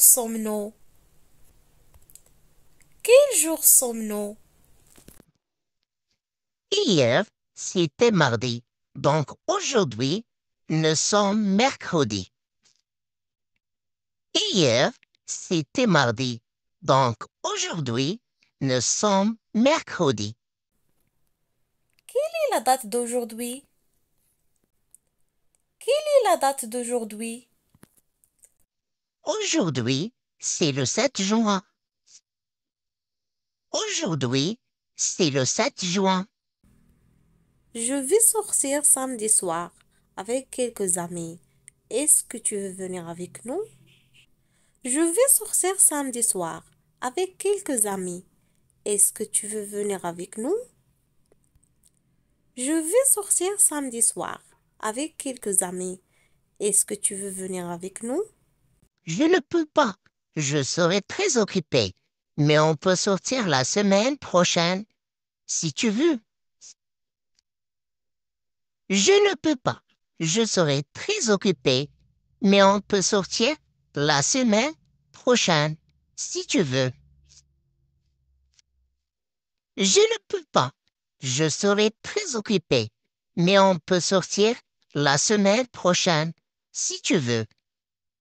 sommes Quel jour sommes-nous Hier, c'était mardi. Donc aujourd'hui, nous sommes mercredi. Hier, c'était mardi. Donc aujourd'hui, nous sommes mercredi. Quelle est la date d'aujourd'hui Quelle est la date d'aujourd'hui Aujourd'hui, c'est le 7 juin. Aujourd'hui, c'est le 7 juin. Je vais sortir samedi soir avec quelques amis. Est-ce que tu veux venir avec nous? Je vais sortir samedi soir avec quelques amis. Est-ce que tu veux venir avec nous? Je vais sortir samedi soir avec quelques amis. Est-ce que tu veux venir avec nous? Je ne peux pas. Je serai très occupé. Mais on peut sortir la semaine prochaine, si tu veux. Je ne peux pas. Je serai très occupé. Mais on peut sortir la semaine prochaine, si tu veux. Je ne peux pas. Je serai très occupé. Mais on peut sortir la semaine prochaine, si tu veux.